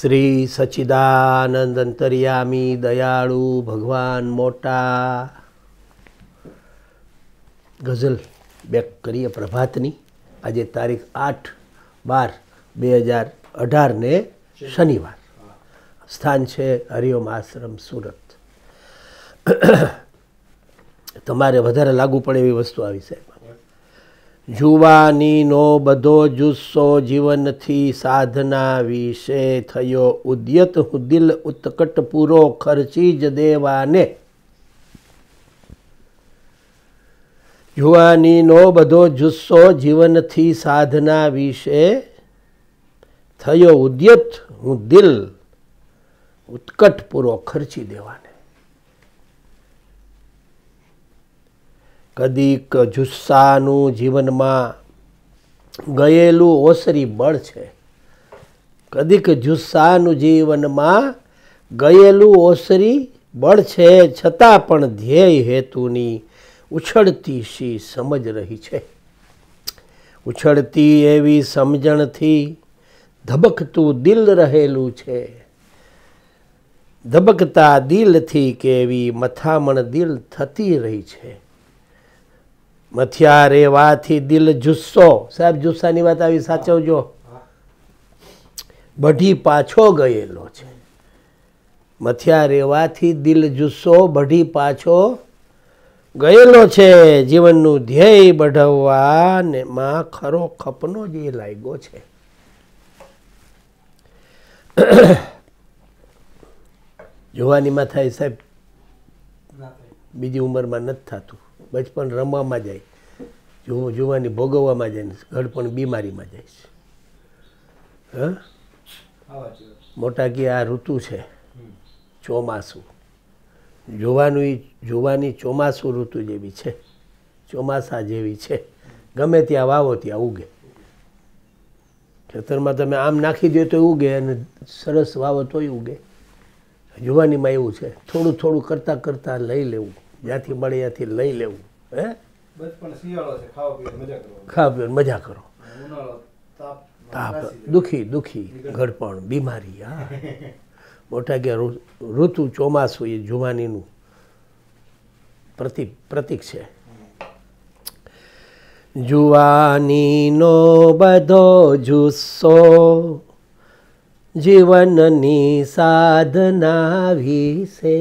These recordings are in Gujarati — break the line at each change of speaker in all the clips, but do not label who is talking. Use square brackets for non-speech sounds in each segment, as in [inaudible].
શ્રી સચિદાનંદ અંતર્યામી દયાળુ ભગવાન મોટા ગઝલ બેક કરીએ પ્રભાતની આજે તારીખ આઠ બાર બે હજાર અઢારને શનિવાર સ્થાન છે હરિઓમ આશ્રમ સુરત તમારે વધારે લાગુ પડે એવી વસ્તુ આવી સાહેબ જુવાનીનો બધો જુસ્સો જીવનથી સાધના વિશે થયો ઉદ્યત હું દિલ ઉત્કટ પૂરો ખર્ચી જ દેવાને જુવાનીનો બધો જુસ્સો જીવનથી સાધના વિશે થયો ઉદ્યત હું દિલ ઉત્કટ પૂરો ખર્ચી દેવાને કદીક જુસ્સાનું જીવનમાં ગયેલું ઓસરી બળ છે કદીક જુસ્સાનું જીવનમાં ગયેલું ઓસરી બળ છે છતાં પણ ધ્યેય હેતુની ઉછળતી સી સમજ રહી છે ઉછળતી એવી સમજણથી ધબકતું દિલ રહેલું છે ધબકતા દિલથી કેવી મથામણ દિલ થતી રહી છે મથિયા રેવાથી દિલ જુસ્સો સાહેબ જુસ્સાની વાત આવી સાચવજો બઢી પાછો ગયેલો છે મથિયા રેવાથી દિલ જુસ્સો બઢી પાછો ગયેલો છે જીવનનું ધ્યેય બઢવવા ને માં ખરો ખપનો જે લાગ્યો છે જોવાનીમાં થાય સાહેબ બીજી ઉંમરમાં નથી થતું બચપણ રમવામાં જાય જુઓ જુવાની ભોગવવામાં જાય ને ઘડપણ બીમારીમાં જાય છે હા મોટા કે આ ઋતુ છે ચોમાસું જોવાનું એ જોવાની ચોમાસું ઋતુ જેવી છે ચોમાસા જેવી છે ગમે ત્યાં વાવો ત્યાં ઉગે ખેતરમાં તમે આમ નાખી દો તો ઉગે અને સરસ વાવો તોય ઉગે જુવાનીમાં એવું છે થોડું થોડું કરતાં કરતાં લઈ લેવું જ્યાંથી મળે ત્યાંથી લઈ લેવું હે ખાવા પીવા મજા કરો
તાપ
દુખી દુખી ઘડપણ બીમારી હા મોટા કે ઋતુ ચોમાસું એ જુવાનીનું પ્રતિક પ્રતિક છે જુવાનીનો બધો જુસ્સો જીવનની સાધના વિશે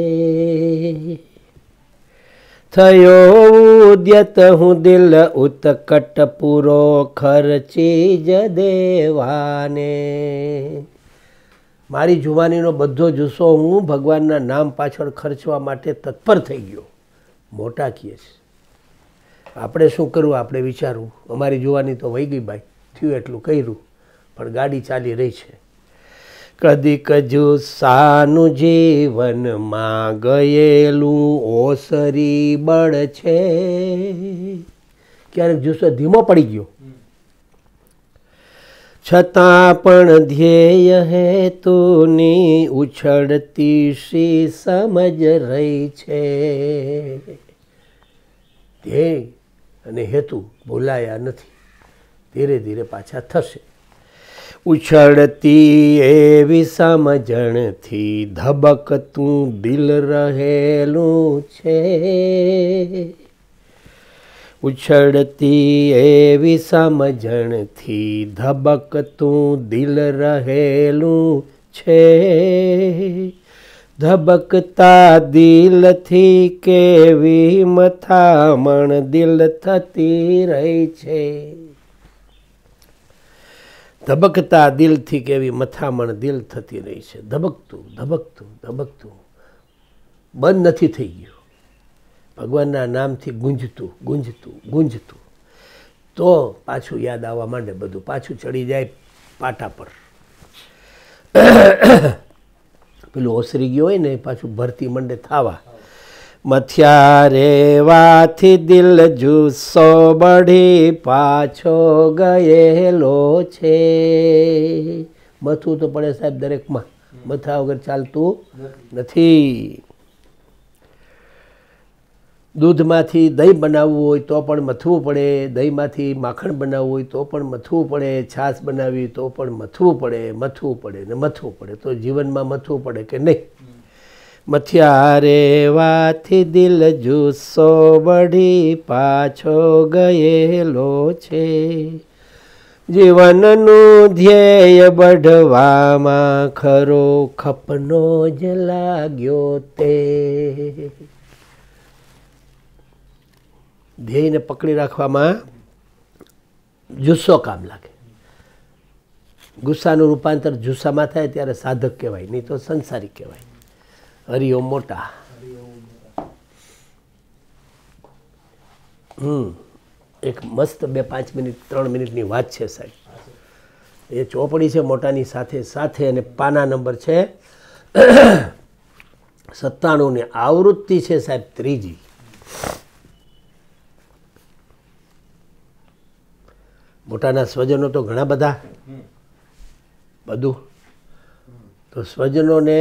થયો ઉદ્યત હું દિલ ઉત્કટ પૂરો ખર્ચી જ દેવાને મારી જુવાનીનો બધો જુસ્સો હું ભગવાનના નામ પાછળ ખર્ચવા માટે તત્પર થઈ ગયો મોટા કીએ છે આપણે શું કરવું આપણે વિચારવું અમારી જુવાની તો વહી ગઈ ભાઈ થયું એટલું કર્યું પણ ગાડી ચાલી રહી છે કદી કજુ સાનું જીવનમાં ગયેલું ઓસરી બળ છે ક્યારેક જુસ્સો ધીમો પડી ગયો છતાં પણ ધ્યેય હેતુની ઉછળતી શી સમજ રહી છે ધ્યેય અને હેતુ ભૂલાયા નથી ધીરે ધીરે પાછા થશે ઉછળતી એવી સમજણથી ધબકતું દિલ રહેલું છે ઉછળતી એવી સમજણથી ધબકતું દિલ રહેલું છે ધબકતા દિલથી કેવી મથામણ દિલ થતી રહી છે ધબકતા દિલથી કેવી મથામણ દિલ થતી રહી છે ધબકતું ધબકતું ધબકતું બંધ નથી થઈ ગયું ભગવાનના નામથી ગુંજતું ગુંજતું ગુંજતું તો પાછું યાદ આવવા માંડે બધું પાછું ચડી જાય પાટા પર પેલું ઓસરી ગયું હોય ને પાછું ભરતી માંડે થાવા મથિયારેવાથી દિલ જુસ્સો બઢી પાછો ગયેલો છે મથું તો પડે સાહેબ દરેકમાં મથા વગર ચાલતું નથી દૂધમાંથી દહીં બનાવવું હોય તો પણ મથવું પડે દહીંમાંથી માખણ બનાવવું હોય તો પણ મથવું પડે છાશ બનાવવી તો પણ મથવું પડે મથવું પડે ને મથવું પડે તો જીવનમાં મથવું પડે કે નહીં મથિયારે વાથી દિલ જુસ્સો બઢી પાછો ગયેલો છે જીવનનું ધ્યેય બઢવામાં ખરો ખપનો જ લાગ્યો તે ધ્યેયને પકડી રાખવામાં જુસ્સો કામ લાગે ગુસ્સાનું રૂપાંતર જુસ્સામાં થાય ત્યારે સાધક કહેવાય નહીં તો સંસારી કહેવાય હરિઓમ મોટા હમ એક મસ્ત બે પાંચ મિનિટ ત્રણ મિનિટની વાત છે સાહેબ એ ચોપડી છે મોટાની સાથે સાથે અને પાના નંબર છે સત્તાણુંની આવૃત્તિ છે સાહેબ ત્રીજી મોટાના સ્વજનો તો ઘણા બધા બધું તો સ્વજનોને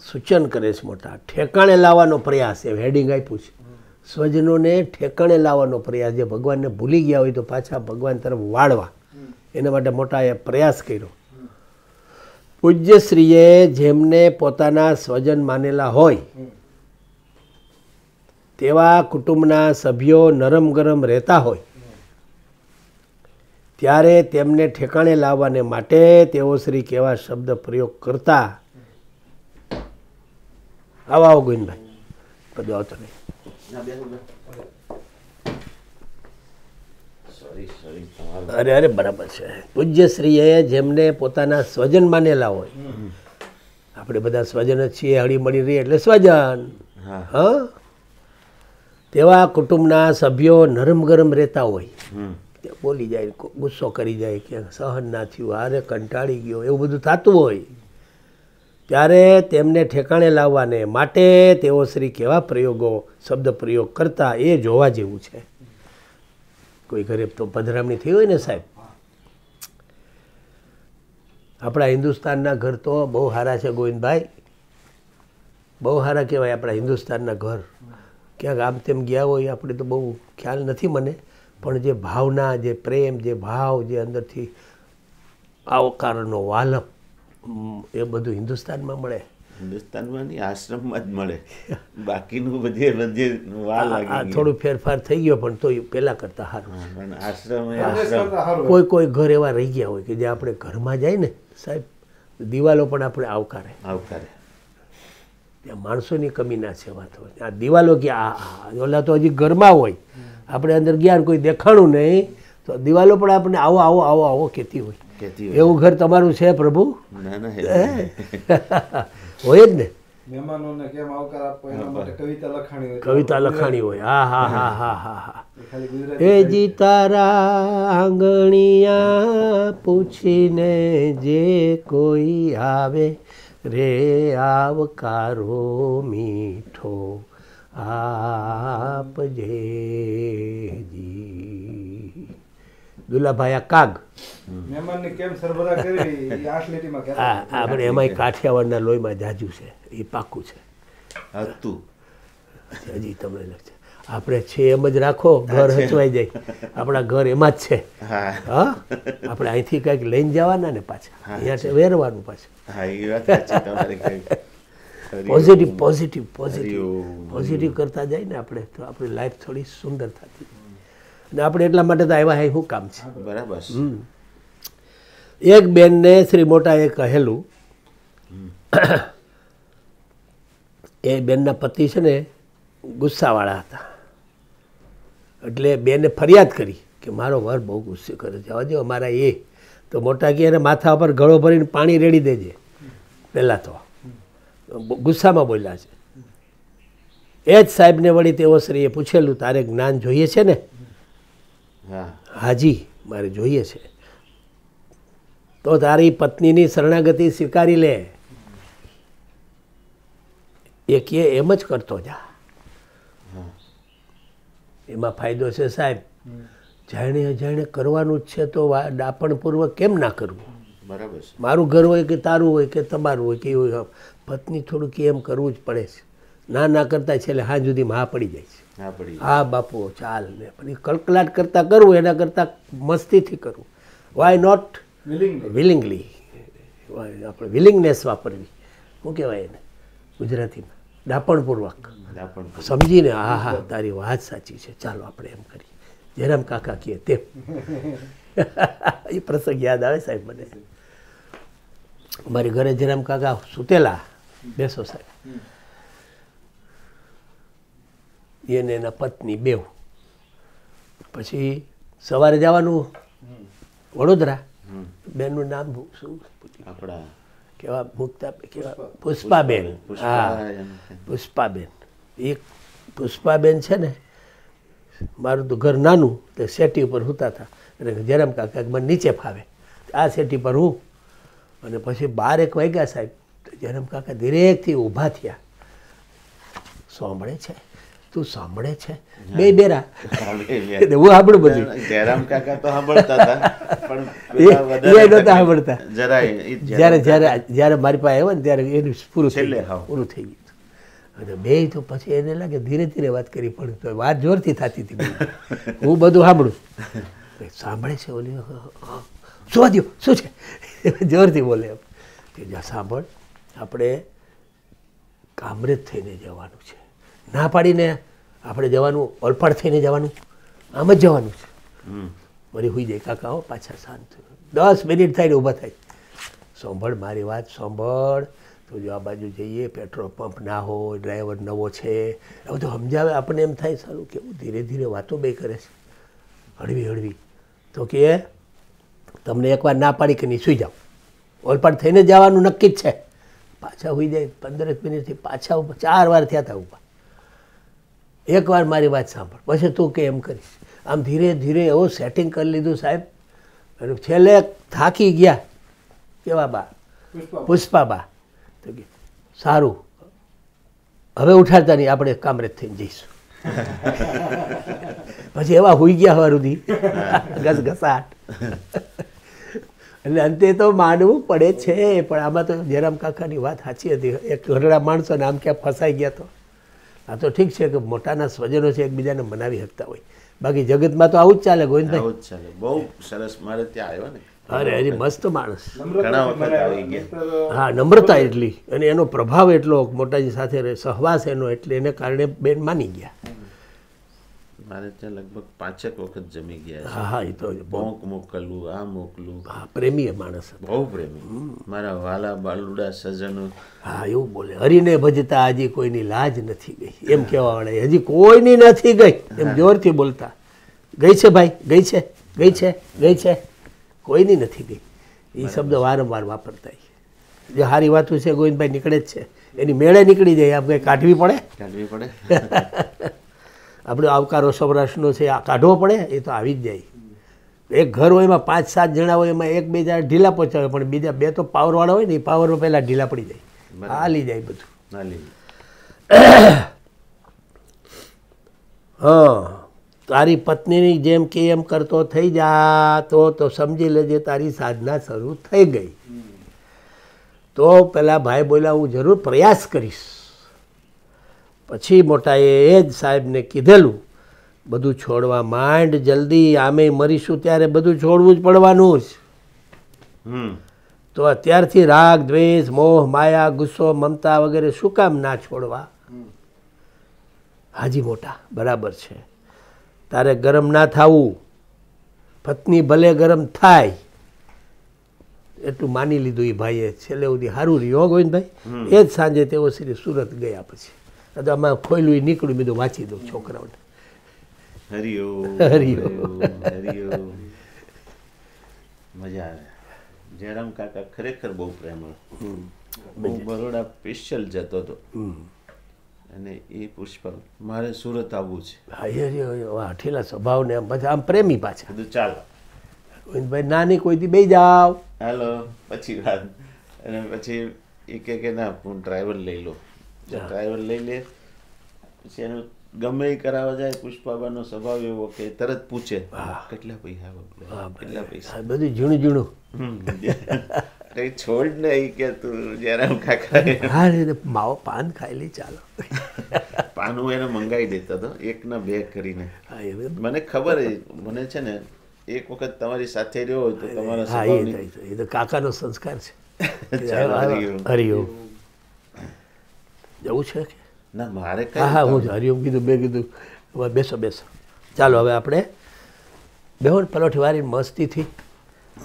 સૂચન કરે છે મોટા ઠેકાણે લાવવાનો પ્રયાસ એ હેડિંગ આપ્યું છે સ્વજનોને ઠેકાણે લાવવાનો પ્રયાસ જે ભગવાનને ભૂલી ગયા હોય તો પાછા ભગવાન તરફ વાળવા એના માટે મોટા એ પ્રયાસ કર્યો પૂજ્યશ્રીએ જેમને પોતાના સ્વજન માનેલા હોય તેવા કુટુંબના સભ્યો નરમ ગરમ રહેતા હોય ત્યારે તેમને ઠેકાણે લાવવાને માટે તેઓ શ્રી કેવા શબ્દ પ્રયોગ કરતા આવો આવો ગોવિંદભાઈ બધું આવતો નહીં
અરે અરે બરાબર છે
પૂજ્યશ્રીએ જેમને પોતાના સ્વજન માનેલા હોય આપણે બધા સ્વજન જ છીએ હળી મળી રહીએ એટલે સ્વજન હ તેવા કુટુંબના સભ્યો નરમ ગરમ રહેતા
હોય
બોલી જાય ગુસ્સો કરી જાય કે સહન ના થયું હારે કંટાળી ગયો એવું બધું થતું હોય ત્યારે તેમને ઠેકાણે લાવવાને માટે તેઓ શ્રી કેવા પ્રયોગો શબ્દ પ્રયોગ કરતા એ જોવા જેવું છે કોઈ ગરીબ તો પધરામણી થઈ હોય ને સાહેબ આપણા હિન્દુસ્તાનના ઘર તો બહુ સારા છે ગોવિંદભાઈ બહુ સારા કહેવાય આપણા હિન્દુસ્તાનના ઘર ક્યાંક આમ તેમ ગયા હોય આપણે તો બહુ ખ્યાલ નથી મને પણ જે ભાવના જે પ્રેમ જે ભાવ જે અંદરથી આવકારનો વાલપ એ બધું હિન્દુસ્તાનમાં મળે
હિન્દુસ્તાનમાં નહીં આશ્રમમાં જ મળે બાકીનું બધે બધે
વાર થોડું ફેરફાર થઈ ગયો પણ તો પહેલાં કરતા સારું પણ આશ્રમ આશ્રમ કોઈ કોઈ ઘર એવા રહી ગયા હોય કે જે આપણે ઘરમાં જાય ને સાહેબ દિવાલો પણ આપણે આવકારે આવકારે ત્યાં માણસોની કમી ના છે વાત હોય આ દિવાલો કે આ ઓલા તો હજી ઘરમાં હોય આપણે અંદર ગયા કોઈ દેખાણું નહીં તો દિવાલો પણ આપણને આવો આવો આવો આવો કહેતી
હોય એવું
ઘર તમારું છે પ્રભુ [laughs] હોય જ ને
કવિતા લખાણી હોય હા હા હા હા હા હા એ જી
તારા આંગણિયા પૂછીને જે કોઈ આવે રે આવકારો મીઠો આપજે જી દુલાભાઈ કાગ
આપણે એમાંય
કાઠિયાવાડના લોહીમાં જાજુ છે એ પાકું છે હજી તમને લખશે આપણે છે એમ જ રાખો ઘર હચવાઈ જાય આપણા ઘર એમાં જ છે હા આપણે અહીંથી કંઈક લઈને જવાના ને પાછા અહીંયા વેરવાનું પાછું પોઝિટિવ પોઝિટિવ પોઝિટિવ પોઝિટિવ કરતા જાય ને આપણે તો આપણી લાઈફ થોડી સુંદર થતી અને આપણે એટલા માટે તો આવ્યા હે શું કામ છે બરાબર એક બેનને શ્રી મોટાએ કહેલું એ બેનના પતિ છે ને ગુસ્સાવાળા હતા એટલે બેને ફરિયાદ કરી કે મારો વર બહુ ગુસ્સે કરે છે આવજો અમારા એ તો મોટા કે એને માથા ઉપર ગળો ભરીને પાણી રેડી દેજે પહેલાં તો ગુસ્સામાં બોલ્યા છે એ જ સાહેબને વળી તેઓ શ્રીએ પૂછેલું તારે જ્ઞાન જોઈએ છે ને હાજી મારે જોઈએ છે તો તારી પત્નીની શરણાગતિ સ્વીકારી લે એ કે એમ જ કરતો જા એમાં ફાયદો છે સાહેબ જાણે અજાણે કરવાનું જ છે તો ડાપણપૂર્વક કેમ ના કરવું બરાબર મારું ઘર હોય કે તારું હોય કે તમારું હોય કે એવું પત્ની થોડુંક એમ કરવું જ પડે છે ના ના કરતા છેલ્લે હા સુધીમાં મહા પડી જાય છે હા બાપુ ચાલ ને પણ એ કળકલાટ કરતાં કરવું એના કરતાં મસ્તીથી કરવું વાય નોટ વિલિંગલી આપણે વિલિંગનેસ વાપરવી શું કહેવાય એને ગુજરાતીમાં દાપણપૂર્વક સમજીને હા હા તારી વાત સાચી છે ચાલો આપણે એમ કરીએ જયરામ કાકા કહે તેમ [laughs] એ પ્રસંગ યાદ આવે સાહેબ મને મારી ઘરે જયરામ કાકા સૂતેલા બેસો સાહેબ એને એના પત્ની બેવ પછી સવારે જવાનું વડોદરા બેનનું નામ શું આપણા કેવા મુક્તા કેવા પુષ્પાબેન હા પુષ્પાબેન એક પુષ્પાબેન છે ને મારું તો ઘર નાનું તો સેટી ઉપર સૂતા હતા એટલે જરમ કાકા મને નીચે ફાવે આ સેટી પર હું અને પછી બાર એક વાગ્યા સાહેબ જરમ કાકા ધીરેકથી ઊભા થયા સાંભળે છે તું સાંભળે છે બે બેરા
[laughs] હું સાંભળું બધું જયરામ કાકા તો સાંભળતા પણ એ નહોતા સાંભળતા જરાય જ્યારે જ્યારે
જ્યારે મારી પાસે આવ્યો ને ત્યારે એનું પૂરું થઈ પૂરું થઈ ગયું અને બે તો પછી એને લાગે ધીરે ધીરે વાત કરી પણ વાત જોરથી થતી હતી [laughs] હું બધું સાંભળું સાંભળે છે ઓલી શું વાંધ્યું શું છે [laughs] જોરથી બોલે એમ સાંભળ આપણે કામરેજ થઈને જવાનું છે ના પાડીને આપણે જવાનું ઓલપાડ થઈને જવાનું આમ જ જવાનું છે મારી હુઈ જાય કાકા હો પાછા શાંત થયું દસ મિનિટ થાય ને ઊભા થાય સાંભળ મારી વાત સાંભળ તો જો આ બાજુ જઈએ પેટ્રોલ પંપ ના હોય ડ્રાઈવર નવો છે આ બધું સમજાવે આપણને એમ થાય સારું કેવું ધીરે ધીરે વાતો બે કરે છે હળવી હળવી તો કે તમને એકવાર ના પાડી કે નહીં સુઈ જાઓ ઓલપાડ થઈને જવાનું નક્કી જ છે પાછા હોઈ જાય પંદર મિનિટથી પાછા ચાર વાર થયા હતા ઊભા એકવાર મારી વાત સાંભળ પછી તું કે એમ કરીશ આમ ધીરે ધીરે એવું સેટિંગ કરી લીધું સાહેબ અને છેલ્લે થાકી ગયા કેવા બા પુષ્પાબા તો કે સારું હવે ઉઠાડતા નહીં આપણે કામરેજ થઈને જઈશું
[laughs]
પછી એવા હોઈ ગયા હવા સુધી ઘસઘસાટ એટલે અંતે તો માનવું પડે છે પણ આમાં તો જયરામ કાકાની વાત સાચી હતી એક ઘરડા માણસો ને આમ ક્યાં ફસાઈ ગયા તો આ તો ઠીક છે કે મોટાના સ્વજનો છે એકબીજાને મનાવી શકતા હોય બાકી જગતમાં તો આવું જ ચાલે ગોવિંદભાઈ આવું ચાલે બહુ સરસ મારે ત્યાં આવ્યો ને અરે હજી મસ્ત માણસ હા નમ્રતા એટલી અને એનો પ્રભાવ એટલો મોટાજી સાથે સહવાસ એનો એટલે એને કારણે બેન માની ગયા
મારે ત્યાં લગભગ પાંચેક વખત જમી ગયા છે હા એ તો બોંક મોકલું આ મોકલું હા
પ્રેમી માણસ
બહુ પ્રેમી મારા વાલા બાલુડા સજનો હા
એવું બોલે હરીને ભજતા હજી કોઈની લાજ નથી ગઈ એમ કહેવા વાળા હજી કોઈની નથી ગઈ એમ જોરથી બોલતા ગઈ છે ભાઈ ગઈ છે ગઈ છે ગઈ છે કોઈની નથી ગઈ એ શબ્દ વારંવાર વાપરતા જે સારી વાતો છે ગોવિંદભાઈ નીકળે જ છે એની મેળે નીકળી જાય આપણે કાઢવી પડે કાઢવી પડે [laughs] આપણો આવકારો સૌરાષ્ટ્રનો છે આ કાઢવો પડે એ તો આવી જ જાય એક ઘર હોય એમાં પાંચ સાત જણા હોય એમાં એક બે જણા ઢીલા પહોંચાડે પણ બીજા બે તો પાવરવાળા હોય ને એ પાવરમાં પહેલાં ઢીલા પડી જાય હાલી જાય બધું [coughs] હા તારી પત્નીની જેમ કે એમ કરતો થઈ જા તો તો સમજી લેજે તારી સાધના શરૂ થઈ ગઈ તો પેલા ભાઈ બોલ્યા હું જરૂર પ્રયાસ કરીશ પછી મોટાએ એ જ સાહેબને કીધેલું બધું છોડવા માંડ જલ્દી આમે મરીશું ત્યારે બધું છોડવું જ પડવાનું જ તો અત્યારથી રાગ દ્વેષ મોહ માયા ગુસ્સો મમતા વગેરે શું કામ ના છોડવા હાજી મોટા બરાબર છે તારે ગરમ ના થવું પત્ની ભલે ગરમ થાય એટલું માની લીધું એ ભાઈએ છેલ્લે સુધી સારું રહ્યું ગોવિંદભાઈ એ જ સાંજે તેઓ શ્રી સુરત ગયા પછી તો આમાં ખોયલું એ નીકળ્યું બધું વાંચી દઉં છોકરાઓને
હરિયો મજા આવે જયરામ કાકા ખરેખર બહુ પ્રેમ હું બરોડા સ્પેશિયલ જતો હતો અને એ પુષ્પલ મારે સુરત આવવું છે વાહ ઠેલા સ્વભાવ ને આમ પાછા આમ પ્રેમી પાછા બધું ચાલો
ગોવિંદભાઈ નાની કોઈ કોઈથી બે જાવ
હેલો પછી વાત અને પછી એ કે ના હું ડ્રાઈવર લઈ લઉં ડ્રાઈવર લઈ લે પછી એનું ગમે એ કરાવવા જાય પુષ્પાબાનો સ્વભાવ એવો કે તરત પૂછે કેટલા પૈસા કેટલા પૈસા
બધું ઝીણું ઝીણું [laughs]
કઈ છોડ નહીં કે તું જયરામ કાકા
માવો પાન ખાઈ લે ચાલો
[laughs] પાન હું એને મંગાવી દેતો હતો ના બે કરીને મને ખબર મને છે ને એક વખત તમારી સાથે
રહ્યો તો તમારા એ તો કાકાનો સંસ્કાર છે [laughs] હરિયો જવું છે કે ના મારે હા હા હું હરિઓમ કીધું મેં કીધું હવે બેસો બેસો ચાલો હવે આપણે બેહોન પલોઠી વારી મસ્તીથી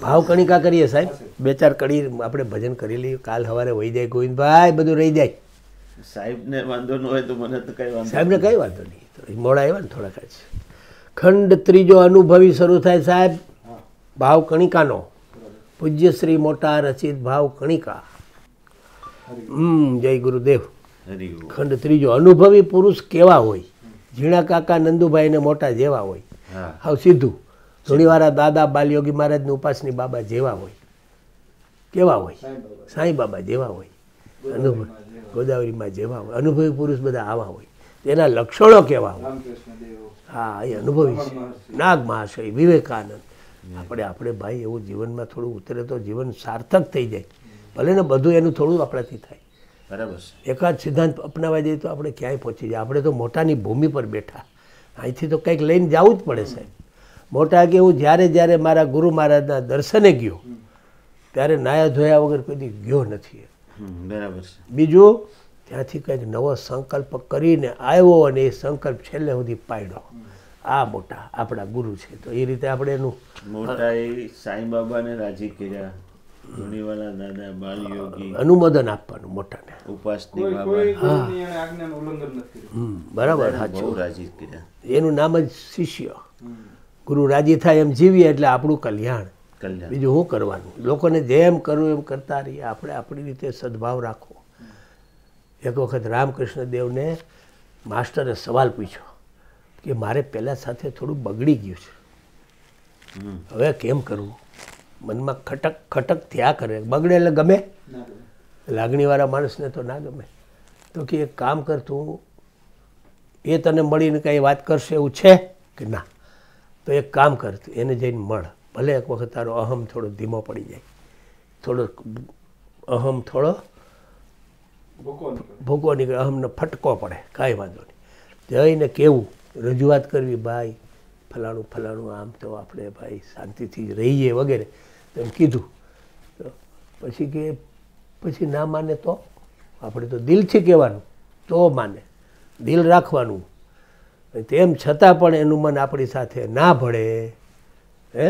ભાવ કણિકા કરીએ સાહેબ બે ચાર કડી આપણે ભજન કરી લઈએ કાલ સવારે વહી જાય ગોવિંદભાઈ બધું રહી જાય
સાહેબને વાંધો ન હોય તો મને તો કઈ વાંધો સાહેબને કંઈ વાંધો
નહીં મોડા આવ્યા ને થોડાક જ ખંડ ત્રીજો અનુભવી શરૂ થાય સાહેબ ભાવ કણિકાનો પૂજ્ય શ્રી મોટા રચિત ભાવ કણિકા હમ જય ગુરુદેવ ખંડ ત્રીજો અનુભવી પુરુષ કેવા હોય ઝીણા કાકા નંદુભાઈ ને મોટા જેવા હોય હાવ સીધું ધૂણીવાળા દાદા બાલયોગી મહારાજની ઉપાસની બાબા જેવા હોય કેવા હોય સાંઈ બાબા જેવા હોય અનુભવ ગોદાવરીમાં જેવા હોય અનુભવી પુરુષ બધા આવા હોય તેના લક્ષણો કેવા હોય હા એ અનુભવી છે નાગ મહાશય વિવેકાનંદ આપણે આપણે ભાઈ એવું જીવનમાં થોડું ઉતરે તો જીવન સાર્થક થઈ જાય ભલે ને બધું એનું થોડું આપણાથી થાય બરાબર એકાદ સિદ્ધાંત અપનાવા જઈએ તો આપણે ક્યાંય પહોંચી જાય આપણે તો મોટાની ભૂમિ પર બેઠા અહીંથી તો કંઈક લઈને જવું જ પડે સાહેબ મોટા કે હું જ્યારે જ્યારે મારા ગુરુ મહારાજના દર્શને ગયો ત્યારે નાયા ધોયા વગર કદી ગયો નથી બરાબર બીજું ત્યાંથી કંઈક નવો સંકલ્પ કરીને આવ્યો અને એ સંકલ્પ છેલ્લે સુધી પાડ્યો આ મોટા આપણા ગુરુ છે તો એ રીતે આપણે એનું મોટા
સાંઈ બાબાને રાજી કર્યા અનુમોદન
આપવાનું મોટાને બરાબર એનું નામ જ શિષ્ય ગુરુ રાજી થાય એમ જીવીએ એટલે આપણું કલ્યાણ કલ્યાણ બીજું શું કરવાનું લોકોને જેમ કરવું એમ કરતા રહીએ આપણે આપણી રીતે સદભાવ રાખવો એક વખત રામકૃષ્ણ દેવને માસ્ટરે સવાલ પૂછ્યો કે મારે પહેલાં સાથે થોડું બગડી ગયું
છે
હવે કેમ કરવું મનમાં ખટક ખટક થયા કરે બગડે એટલે ગમે લાગણીવાળા માણસને તો ના ગમે તો કે એક કામ કર તું એ તને મળીને કંઈ વાત કરશે એવું છે કે ના તો એક કામ કર એને જઈને મળ ભલે એક વખત તારો અહમ થોડો ધીમો પડી જાય થોડો અહમ થોડો ભૂકો નીકળે અહમને ફટકો પડે કાંઈ વાંધો નહીં જઈને કેવું રજૂઆત કરવી ભાઈ ફલાણું ફલાણું આમ તો આપણે ભાઈ શાંતિથી રહીએ વગેરે એમ કીધું તો પછી કે પછી ના માને તો આપણે તો દિલથી કહેવાનું તો માને દિલ રાખવાનું તેમ છતાં પણ એનું મન આપણી સાથે ના ભળે હે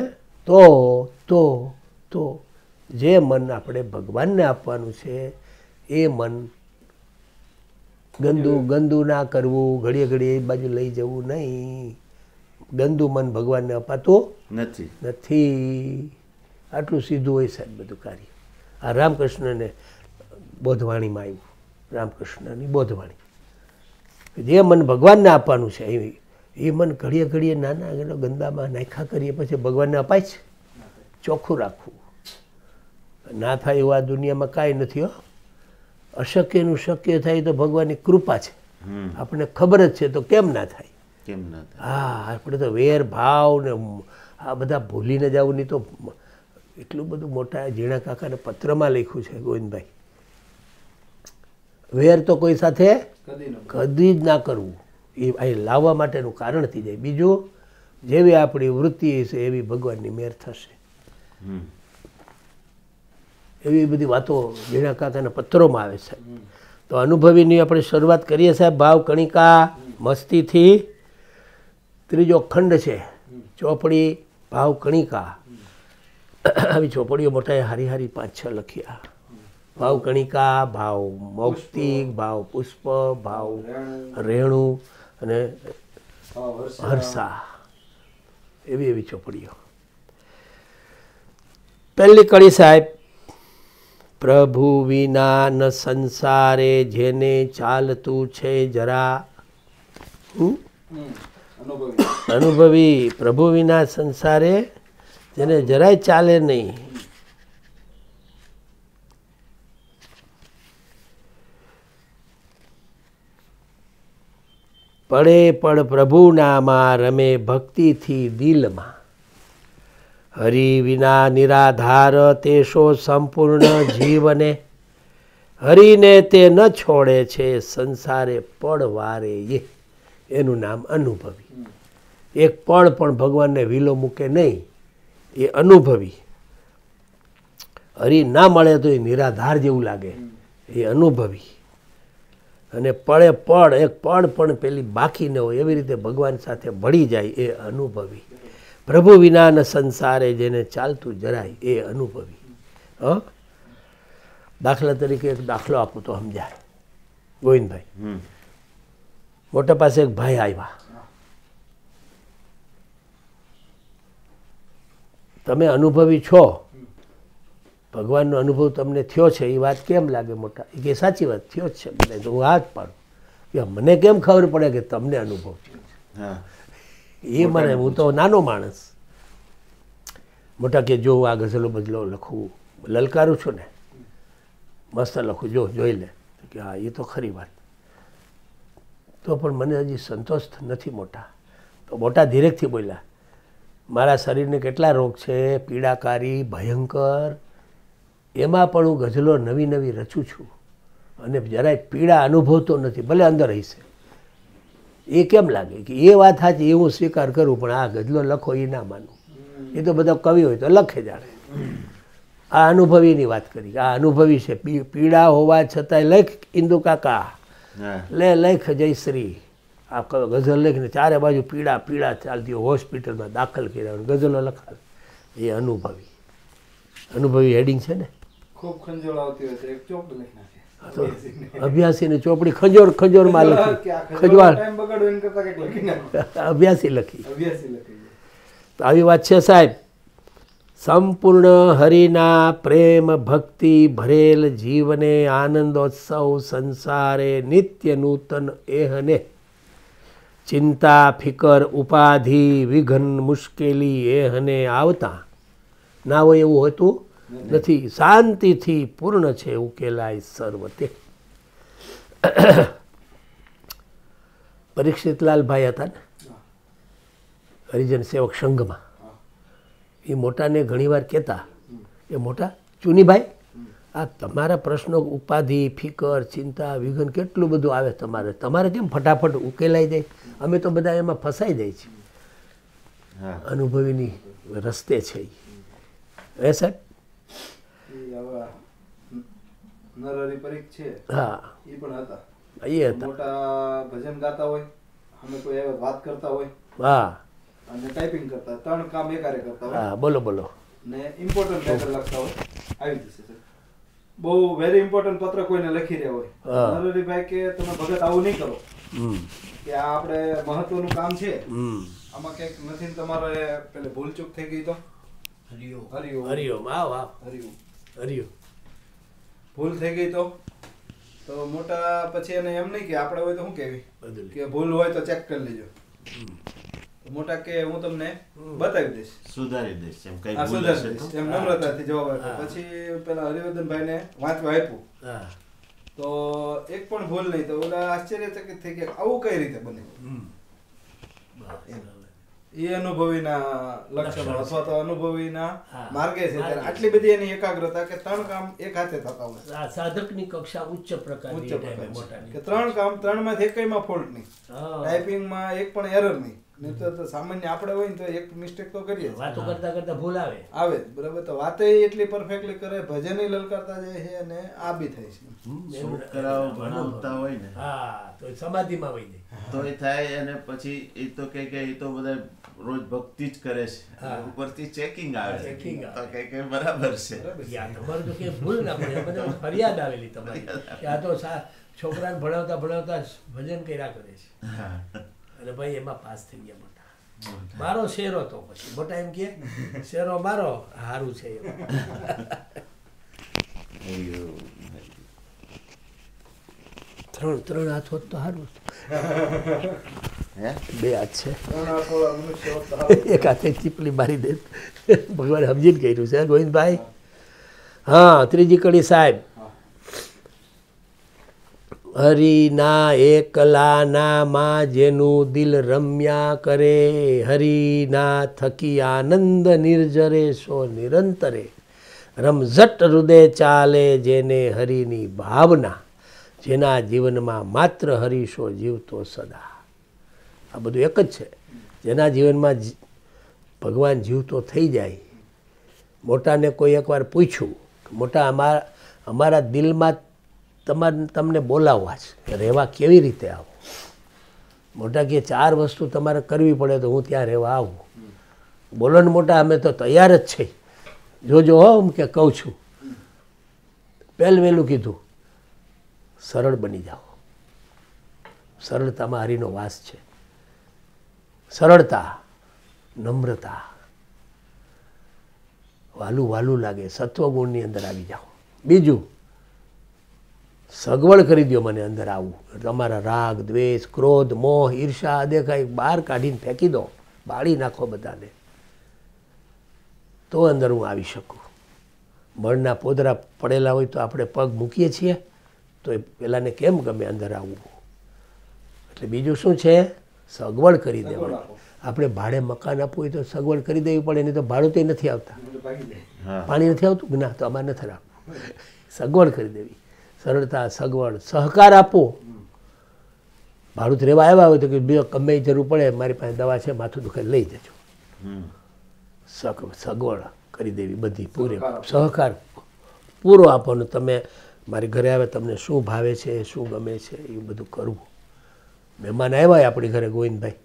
તો તો તો જે મન આપણે ભગવાનને આપવાનું છે એ મન ગંદુ ગંદુ ના કરવું ઘડીએ ઘડીએ એ બાજુ લઈ જવું નહીં ગંદુ મન ભગવાનને અપાતું નથી નથી આટલું સીધું હોય સાહેબ બધું કાર્ય આ રામકૃષ્ણને બોધવાણીમાં આવ્યું રામકૃષ્ણની બોધવાણી જે મન ભગવાનને આપવાનું છે એ એ મન ઘડીએ ઘડીએ નાના ગંદામાં નાખા કરીએ પછી ભગવાનને અપાય છે ચોખ્ખું રાખવું ના થાય એવું આ દુનિયામાં કાંઈ નથી હો અશક્યનું શક્ય થાય તો ભગવાનની કૃપા છે આપણને ખબર જ છે તો કેમ ના થાય કેમ ન હા આપણે તો વેર ભાવ ને આ બધા ભૂલીને જવું નહીં તો એટલું બધું મોટા ઝીણા કાકાને પત્રમાં લખ્યું છે ગોવિંદભાઈ વેર તો કોઈ સાથે કદી જ ના કરવું એ અહીં લાવવા માટેનું કારણ થઈ જાય બીજું જેવી આપણી વૃત્તિ છે એવી ભગવાનની મેર થશે એવી બધી વાતો ઝીણા કાકાના પત્રોમાં આવે છે તો અનુભવીની આપણે શરૂઆત કરીએ સાહેબ ભાવ કણિકા મસ્તીથી ત્રીજો ખંડ છે ચોપડી ભાવ કણિકા આવી ચોપડીઓ મોટા હારી હારી પાંચ છ લખ્યા ભાવ કણિકા ભાવ મૌક્તિક ભાવ પુષ્પ ભાવ રેણુ અને હર્ષા એવી એવી ચોપડીઓ પહેલી કડી સાહેબ પ્રભુ વિના ન સંસારે જેને ચાલતું છે જરા અનુભવી પ્રભુ વિના સંસારે તેને જરાય ચાલે નહીં પડે પડ પ્રભુનામાં રમે ભક્તિથી દિલમાં હરિ વિના નિરાધાર તેશો સંપૂર્ણ જીવને હરિને તે ન છોડે છે સંસારે પડવારે એ એનું નામ અનુભવી એક પળ પણ ભગવાનને વિલો મૂકે નહીં એ અનુભવી હરી ના મળે તો એ નિરાધાર જેવું લાગે એ અનુભવી અને પળે પળ એક પળ પણ પેલી બાકી ન હોય એવી રીતે ભગવાન સાથે ભળી જાય એ અનુભવી પ્રભુ વિનાના સંસારે જેને ચાલતું જરાય એ અનુભવી હ દાખલા તરીકે એક દાખલો આપું તો સમજાય ગોવિંદભાઈ મોટા પાસે એક ભાઈ આવ્યા તમે અનુભવી છો ભગવાનનો અનુભવ તમને થયો છે એ વાત કેમ લાગે મોટા એ કે સાચી વાત થયો જ છે મને તો હું આ જ પાડું કે મને કેમ ખબર પડે કે તમને અનુભવ થયો છે એ મને હું તો નાનો માણસ મોટા કે જો આ ગઝલો બદલો લખું લલકારું છું ને મસ્ત લખું જો જોઈ લે કે હા એ તો ખરી વાત તો પણ મને હજી સંતોષ નથી મોટા તો મોટા ધીરેકથી બોલ્યા મારા શરીરને કેટલા રોગ છે પીડાકારી ભયંકર એમાં પણ હું ગઝલો નવી નવી રચું છું અને જરાય પીડા અનુભવતો નથી ભલે અંદર હશે એ કેમ લાગે કે એ વાત સાચી એ હું સ્વીકાર કરું પણ આ ગઝલો લખો એ ના માનું એ તો બધા કવિ હોય તો લખે જાણે આ અનુભવીની વાત કરી આ અનુભવી છે પીડા હોવા છતાંય લખ ઇન્દુ કાકા લે લખ જયશ્રી આ ગઝલ લખીને ચારે બાજુ પીડા પીડા ચાલતી હોય હોસ્પિટલમાં દાખલ કર્યા ગઝલો લખાવે એ અનુભવી અનુભવી હેડિંગ છે ને
ખૂબ ખંજોળ આવતી હશે એક ચોપડ લખી
અભ્યાસી ને ચોપડી ખંજોર ખંજોર માં લખી ખંજવાળ અભ્યાસી લખી તો આવી વાત છે સાહેબ સંપૂર્ણ હરિના પ્રેમ ભક્તિ ભરેલ જીવને આનંદોત્સવ સંસારે નિત્ય નૂતન એહને ચિંતા ફિકર ઉપાધિ વિઘન મુશ્કેલી એહને આવતા ના હોય એવું હોતું નથી શાંતિથી પૂર્ણ છે ઉકેલાય સર્વતે પરીક્ષિતલાલભાઈ હતા ને હરિજન સેવક સંઘમાં એ મોટાને ઘણીવાર કહેતા એ મોટા ચુનીભાઈ આ તમારા પ્રશ્નો ઉપાધિ ફિકર ચિંતા વિઘન કેટલું બધું આવે તમારે તમારે કેમ ફટાફટ ઉકેલાઈ જાય અમે તો બધા એમાં ફસાઈ જાય છીએ અનુભવીની રસ્તે છે એ સાહેબ
હા એ પણ હતા એ હતા ભજન ગાતા હોય અમે કોઈ વાત કરતા હોય હા અને ટાઈપિંગ કરતા ત્રણ કામ એકારે કરતા હોય હા બોલો બોલો ને ઇમ્પોર્ટન્ટ લેટર લખતા હોય આવી જશે બહુ વેરી ઇમ્પોર્ટન્ટ પત્ર કોઈને લખી રહ્યા હોય નરહરીભાઈ કે તમે ભગત આવું નહીં કરો કે આ આપણે મહત્વનું કામ છે આમાં કંઈક નથી તમારે પેલે ભૂલચૂક થઈ ગઈ તો હરિયો હરિયો હરિયો વાહ વાહ હરિયો હરિયો ભૂલ થઈ ગઈ તો તો મોટા પછી એને એમ નહીં કે આપણે હોય તો શું કહેવી કે ભૂલ હોય તો ચેક કરી લેજો મોટા કે હું તમને બતાવી દઈશ સુધારી દઈશ એમ કઈ ભૂલ હશે તો એમ નમ્રતાથી જવાબ આપ્યો પછી પેલા હરિવર્ધનભાઈને વાંચવા આપ્યું તો એક પણ ભૂલ નહીં તો ઓલા આશ્ચર્યચકિત થઈ ગયા આવું કઈ રીતે બને એ અનુભવીના લક્ષણો અથવા તો અનુભવીના માર્ગે છે આટલી બધી એની એકાગ્રતા કે ત્રણ કામ એક હાથે થતા હોય સાધકની કક્ષા ઉચ્ચ પ્રકાર ઉચ્ચ પ્રકારની કે ત્રણ કામ ત્રણ માંથી એકમાં ફોલ્ટ નહીં ટાઈપિંગમાં એક પણ એરર નહીં નહીતર તો સામાન્ય આપણે હોય ને તો એક મિસ્ટેક તો કરીએ વાતો કરતા કરતા ભૂલ આવે આવે બરાબર તો વાતે એટલી પરફેક્ટલી કરે ભજન લલકારતા જાય છે અને આ બી થાય છે છોકરાઓ ભણાવતા
હોય ને હા તો સમાધિમાં હોય ને તો એ થાય અને પછી એ તો કે કે એ તો બધા રોજ ભક્તિ જ કરે છે ઉપરથી ચેકિંગ આવે ચેકિંગ તો કે કે બરાબર છે તમારું તો કે ભૂલ ના પડે બધા ફરિયાદ આવેલી તમારી આ તો
છોકરાને ભણાવતા ભણાવતા ભજન કર્યા કરે છે અને ભાઈ એમાં પાસ થઈ ગયા મોટા મારો શેરો તો પછી મોટા એમ કે
શેરો મારો સારું છે
ત્રણ ત્રણ હાથ હોત તો સારું બે હાથ છે એક હાથે ચીપલી મારી દે ભગવાન સમજીને કર્યું છે ગોવિંદભાઈ હા ત્રીજી કડી સાહેબ હરિના એકલાનામાં જેનું દિલ રમ્યા કરે હરિના થકી આનંદ નિર્જરે સો નિરંતરે રમઝટ હૃદય ચાલે જેને હરિની ભાવના જેના જીવનમાં માત્ર હરીશો જીવતો સદા આ બધું એક જ છે જેના જીવનમાં ભગવાન જીવતો થઈ જાય મોટાને કોઈ એકવાર પૂછ્યું મોટા અમારા અમારા દિલમાં તમારે તમને બોલાવવા છે રહેવા કેવી રીતે આવો મોટા કે ચાર વસ્તુ તમારે કરવી પડે તો હું ત્યાં રહેવા આવું બોલો ને મોટા અમે તો તૈયાર જ છે જોજો હો હું કે કહું છું પહેલ વહેલું કીધું સરળ બની જાઓ સરળતામાં હરિનો વાસ છે સરળતા નમ્રતા વાલું વાલું લાગે સત્વગુણની અંદર આવી જાઓ બીજું સગવડ કરી દો મને અંદર આવું તમારા રાગ દ્વેષ ક્રોધ મોહ ઈર્ષા અદેખાઈ બહાર કાઢીને ફેંકી દો બાળી નાખો બધાને તો અંદર હું આવી શકું મળના પોદરા પડેલા હોય તો આપણે પગ મૂકીએ છીએ તો એ પેલાને કેમ ગમે અંદર આવવું એટલે બીજું શું છે સગવડ કરી દેવાની આપણે ભાડે મકાન આપવું હોય તો સગવડ કરી દેવી પડે નહીં તો ભાડું તો નથી આવતા પાણી નથી આવતું ના તો અમારે નથી રાખવું સગવડ કરી દેવી સરળતા સગવડ સહકાર આપો ભાડું રહેવા આવ્યા હોય તો કે બીજો ગમે જરૂર પડે મારી પાસે દવા છે માથું દુખે લઈ જજો સગવડ કરી દેવી બધી પૂરે સહકાર પૂરો આપવાનો તમે મારી ઘરે આવે તમને શું ભાવે છે શું ગમે છે એ બધું કરવું મહેમાન આવ્યા હોય આપણી ઘરે ગોવિંદભાઈ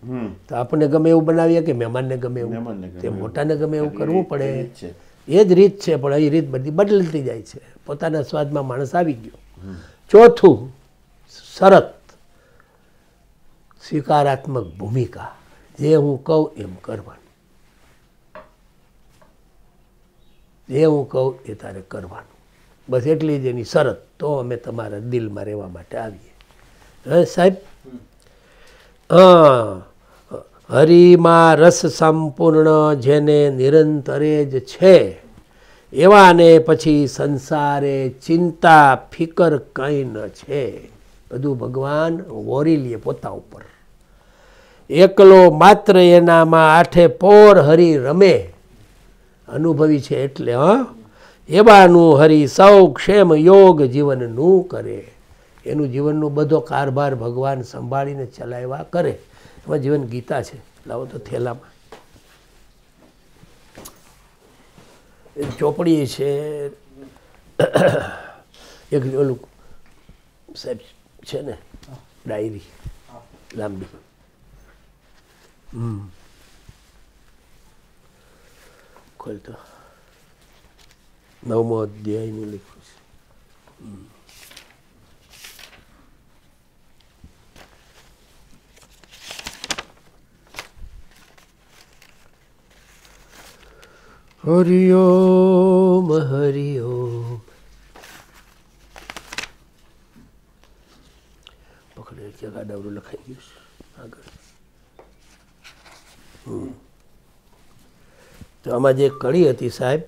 તો આપણને ગમે એવું બનાવીએ કે મહેમાનને ગમે એવું તે મોટાને ગમે એવું કરવું પડે એ જ રીત છે પણ એ રીત બધી બદલતી જાય છે પોતાના સ્વાદમાં માણસ આવી ગયો ચોથું શરત સ્વીકારાત્મક ભૂમિકા જે હું કહું એમ કરવાનું જે હું કહું એ તારે કરવાનું બસ એટલી જ એની શરત તો અમે તમારા દિલમાં રહેવા માટે આવીએ હે સાહેબ હા હરિમાં રસ સંપૂર્ણ જેને નિરંતરે જ છે એવાને પછી સંસારે ચિંતા ફિકર કંઈ ન છે બધું ભગવાન વોરી લે પોતા ઉપર એકલો માત્ર એનામાં આઠે પોર હરી રમે અનુભવી છે એટલે હં એવાનું હરી સૌ ક્ષેમ યોગ જીવનનું કરે એનું જીવનનું બધો કારભાર ભગવાન સંભાળીને ચલાવ્યા કરે એમાં જીવન ગીતા છે લાવો તો થેલામાં ચોપડી છે એક ઓલું સાહેબ છે ને ડાયરી લાંબી હમ ખોલતો નવમો અધ્યાયનું લખ્યું હરિ ઓમ હરિ ઓમ પકડે જગા લખાઈ ગયું છે આગળ તો આમાં જે કડી હતી સાહેબ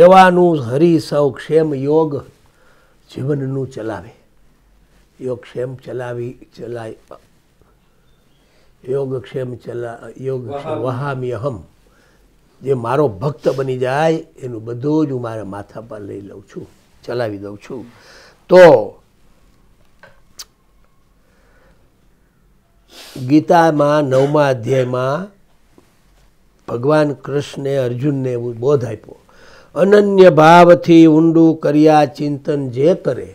એવાનું હરિ સૌ ક્ષેમ યોગ જીવનનું ચલાવે યોગક્ષેમ ચલાવી ચલાય યોગક્ષેમ ચલા યોગ વહામ્યહમ જે મારો ભક્ત બની જાય એનું બધું જ હું મારા માથા પર લઈ લઉં છું ચલાવી દઉં છું તો ગીતામાં નવમા અધ્યાયમાં ભગવાન કૃષ્ણે અર્જુનને એવું બોધ આપ્યો અનન્ય ભાવથી ઊંડું કર્યા ચિંતન જે કરે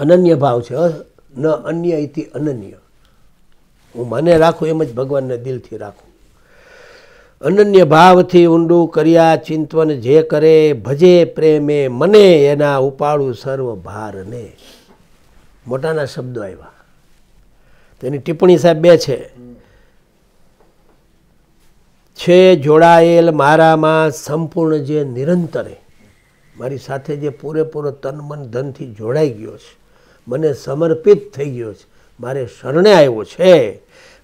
અનન્ય ભાવ છે ન અન્ય ઇતિ અનન્ય હું મને રાખું એમ જ ભગવાનને દિલથી રાખું અનન્ય ભાવથી ઊંડું કર્યા ચિંતવન જે કરે ભજે પ્રેમે મને એના ઉપાડું સર્વ ભારને મોટાના શબ્દો આવ્યા તેની ટિપ્પણી સાહેબ બે છે છે જોડાયેલ મારામાં સંપૂર્ણ જે નિરંતરે મારી સાથે જે પૂરેપૂરો તન મન ધનથી જોડાઈ ગયો છે મને સમર્પિત થઈ ગયો છે મારે શરણે આવ્યો છે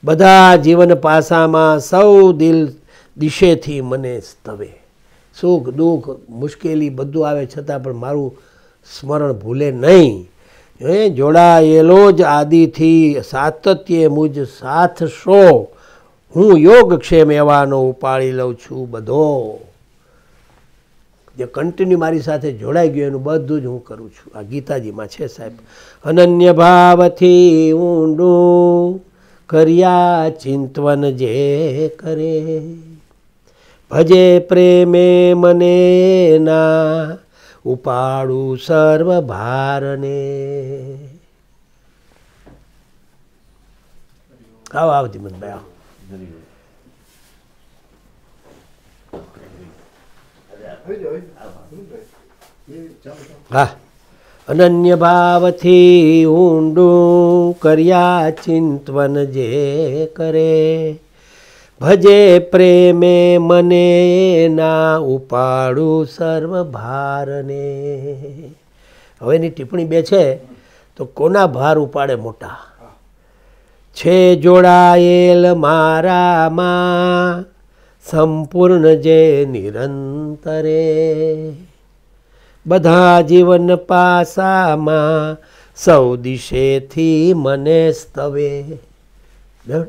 બધા જીવન પાસામાં સૌ દિલ દિશેથી મને સ્તવે સુખ દુઃખ મુશ્કેલી બધું આવે છતાં પણ મારું સ્મરણ ભૂલે નહીં એ જોડાયેલો જ આદિથી સાતત્ય મુજ સાથ શો હું યોગ ક્ષેમ એવાનો ઉપાડી લઉં છું બધો જે કન્ટિન્યુ મારી સાથે જોડાઈ ગયો એનું બધું જ હું કરું છું આ ગીતાજીમાં છે સાહેબ અનન્ય ભાવથી ઊંડું કર્યા ચિંતવન જે કરે ભજે પ્રેમે મને ના ઉપાડું સર્વ ભારને આવો આવો ધીમનભાઈ આવો હા અનન્ય ભાવથી ઊંડું કર્યા ચિંતવન જે કરે ભજે પ્રેમે મને ના ઉપાડું સર્વ ભારને હવે એની ટિપ્પણી બે છે તો કોના ભાર ઉપાડે મોટા છે જોડાયેલ મારામાં સંપૂર્ણ જે નિરંતરે બધા જીવન પાસામાં સૌ દિશેથી મને સ્તવે બરાબર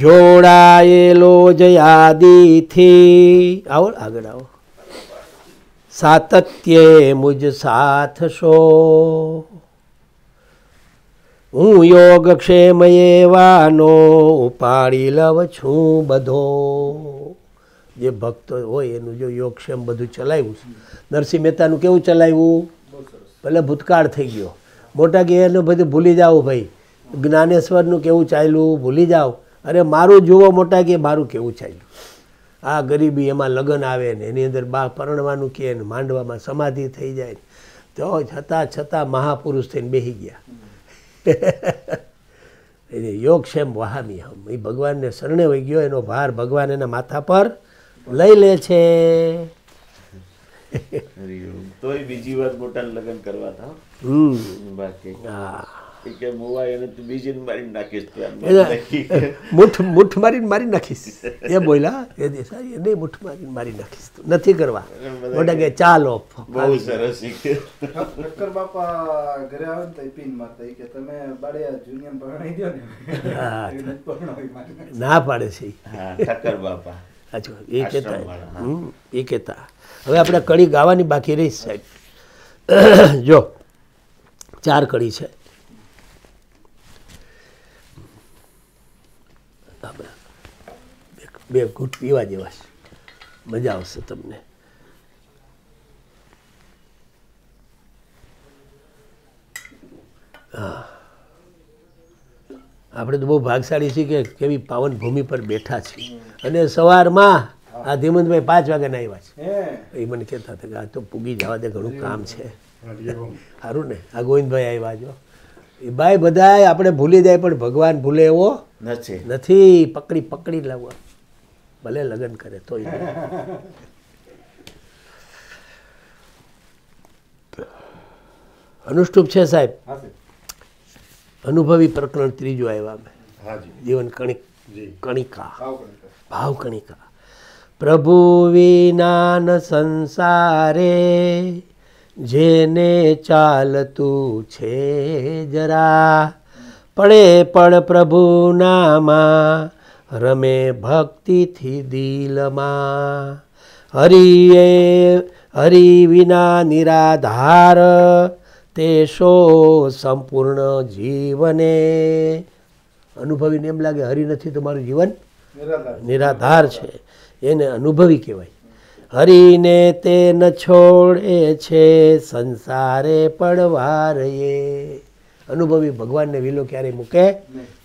જોડાયેલો જયાદીથી આવો આગળ આવો સાતત્ય મુજ સાથ શો હું યોગક્ષેમ એવાનો ઉપાડી લવ છું બધો જે ભક્તો હોય એનું જો યોગક્ષેમ બધું ચલાવ્યું નરસિંહ મહેતાનું કેવું ચલાવ્યું ભલે ભૂતકાળ થઈ ગયો મોટા કે એનું બધું ભૂલી જાઓ ભાઈ જ્ઞાનેશ્વરનું કેવું ચાલ્યું ભૂલી જાઓ અરે મારું જુઓ મોટા કે મારું કેવું ચાલ્યું આ ગરીબી એમાં લગ્ન આવે ને એની અંદર બા પરણવાનું કહે ને માંડવામાં સમાધિ થઈ જાય ને તો છતાં છતાં મહાપુરુષ થઈને બેસી ગયા [laughs] એટલે યોગક્ષેમ વહામી હમ એ ભગવાનને શરણે વહી ગયો એનો ભાર ભગવાન એના માથા પર લઈ લે છે
બીજી વાર મોટા લગ્ન કરવા હા મારી નાખીશ મુઠ
મુઠ મારીને મારી નાખીશ એ બોલ્યા મુઠ મારીને મારી નાખીશ નથી કરવા મોટા કે ચાલો બહુ ના પાડે છે એ કહેતા એ કહેતા હવે આપણે કડી ગાવાની બાકી રહી સાહેબ જો ચાર કડી છે બે ઘૂંટ પીવા જેવા છે મજા આવશે તમને આપણે તો બહુ ભાગશાળી છીએ કે કેવી પાવન ભૂમિ પર બેઠા છીએ અને સવારમાં આ ધીમંતભાઈ પાંચ વાગ્યાના આવ્યા છે એ મને કહેતા હતા કે આ તો પૂગી જવા દે ઘણું કામ છે સારું ને આ ગોવિંદભાઈ આવ્યા જો એ ભાઈ બધા આપણે ભૂલી જાય પણ ભગવાન ભૂલે એવો નથી નથી પકડી પકડી લાવવા ભલે લગ્ન કરે તોય અનુષ્ટુપ છે સાહેબ અનુભવી પ્રકરણ ત્રીજું આવ્યા અમે જીવન કણિક કણિકા ભાવ કણિકા પ્રભુ વિનાન સંસારે જેને ચાલતું છે જરા પડે પણ પ્રભુ નામાં રમે ભક્તિથી દિલમાં હરિએ હરિ વિના નિરાધાર તે શો સંપૂર્ણ જીવને અનુભવીને એમ લાગે હરિ નથી તો મારું જીવન નિરાધાર છે એને અનુભવી કહેવાય હરિને તે ન છોડે છે સંસારે પડવા પડવારએ અનુભવી ભગવાનને વિલો ક્યારેય મૂકે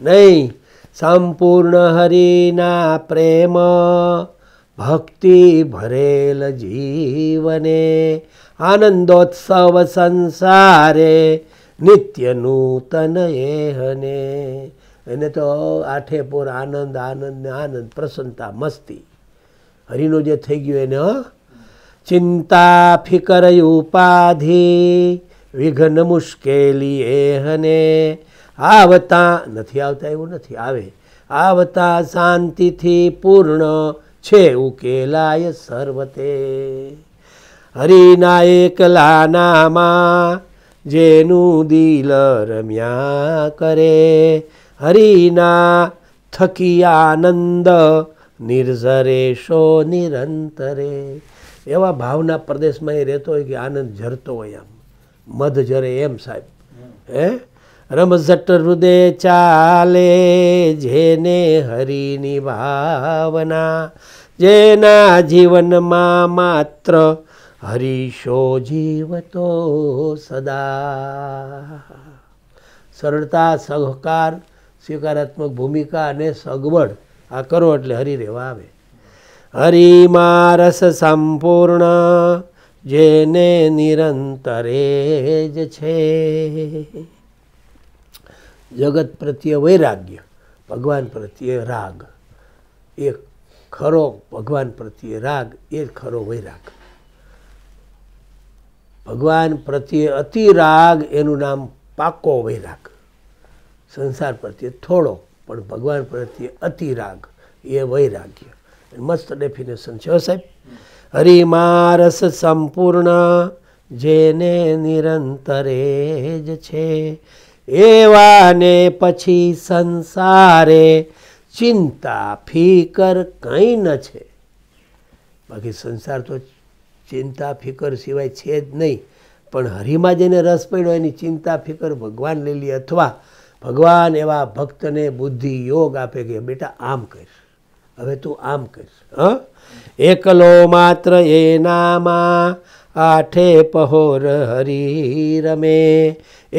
નહીં સંપૂર્ણ હરિના પ્રેમ ભક્તિ ભરેલ જીવને આનંદોત્સવ સંસારે નિત્ય નૂતન એહને એને તો આઠે પોર આનંદ આનંદ ને આનંદ પ્રસન્નતા મસ્તી હરિનો જે થઈ ગયું એને ચિંતા ફિકર ઉપાધિ વિઘ્ન મુશ્કેલી એહને આ વત્તા નથી આવતા એવું નથી આવે આ વત્તા શાંતિથી પૂર્ણ છે ઉકેલાય સર્વતે હરિના એકલા નામાં જેનું દિલ રમ્યા કરે હરિના થકી આનંદ નિર્ઝરેશો નિરંતરે એવા ભાવના પ્રદેશમાં એ રહેતો હોય કે આનંદ ઝરતો હોય એમ મધ ઝરે એમ સાહેબ હે રમઝટ હૃદય ચાલે જેને હરિની ભાવના જેના જીવનમાં માત્ર હરીશો જીવતો સદા સરળતા સહકાર સ્વીકારાત્મક ભૂમિકા અને સગવડ આ કરો એટલે હરી રહેવા આવે હરિમાં રસ સંપૂર્ણ જેને નિરંતરે જ છે જગત પ્રત્યે વૈરાગ્ય ભગવાન પ્રત્યે રાગ એ ખરો ભગવાન પ્રત્યે રાગ એ જ ખરો વૈરાગ ભગવાન પ્રત્યે અતિ રાગ એનું નામ પાકો વૈરાગ સંસાર પ્રત્યે થોડો પણ ભગવાન પ્રત્યે અતિ રાગ એ વૈરાગ્ય મસ્ત ડેફિનેશન છે સાહેબ હરિમારસ સંપૂર્ણ જેને નિરંતરે જ છે એવાને પછી સંસારે ચિંતા ફિકર કંઈ ન છે બાકી સંસાર તો ચિંતા ફિકર સિવાય છે જ નહીં પણ હરિમાં જેને રસ પડ્યો એની ચિંતા ફિકર ભગવાન લીલી અથવા ભગવાન એવા ભક્તને બુદ્ધિ યોગ આપે કે બેટા આમ કરીશ હવે તું આમ કરીશ હ એકલો માત્ર એનામાં આઠે પહોર હરી રમે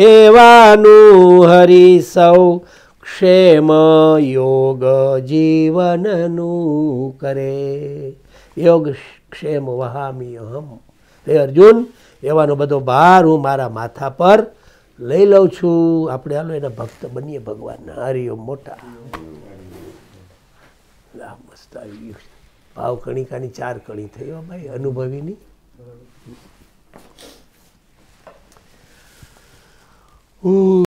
એવાનું હરી સૌ ક્ષેમ યોગ જીવનનું કરે યોગ ક્ષેમ વહામી અહમ હે અર્જુન એવાનો બધો ભાર હું મારા માથા પર લઈ લઉં છું આપણે હાલો એના ભક્ત બનીએ ભગવાનના હરિયો મોટા
મસ્ત આવી
ભાવ કણિકાની ચાર કણી થયો ભાઈ અનુભવીની
Ooh.